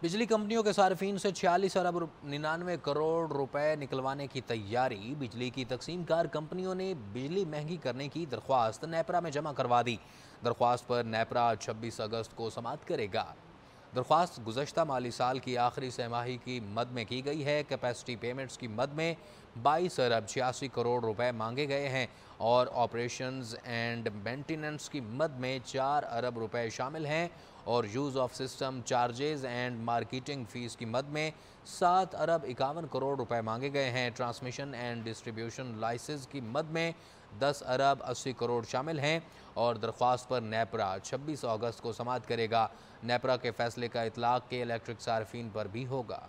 बिजली कंपनियों के सार्फिन से छियालीस अरब निन्यानवे करोड़ रुपए निकलवाने की तैयारी बिजली की तकसीम कार कंपनियों ने बिजली महंगी करने की दरख्वास्त नेपरा में जमा करवा दी दरख्वास्त पर नेपरा 26 अगस्त को समाप्त करेगा दरख्वास्त गुजशत माली साल की आखिरी सहमाही की मद में की गई है कैपेसिटी पेमेंट्स की मद में बाईस अरब छियासी करोड़ रुपए मांगे गए हैं और ऑपरेशंस एंड मेंटेनेंस की मद में चार अरब रुपए शामिल हैं और use of system charges and marketing fees की मद में सात अरब इक्यावन करोड़ रुपए मांगे गए हैं ट्रांसमिशन एंड डिस्ट्रीब्यूशन लाइसेंस की मद में दस अरब अस्सी करोड़ शामिल हैं और दरख्वास्त पर नेपरा छब्बीस अगस्त को समाप्त करेगा नेपरा के फैसले का इतलाक़ के इलेक्ट्रिक सार्फिन पर भी होगा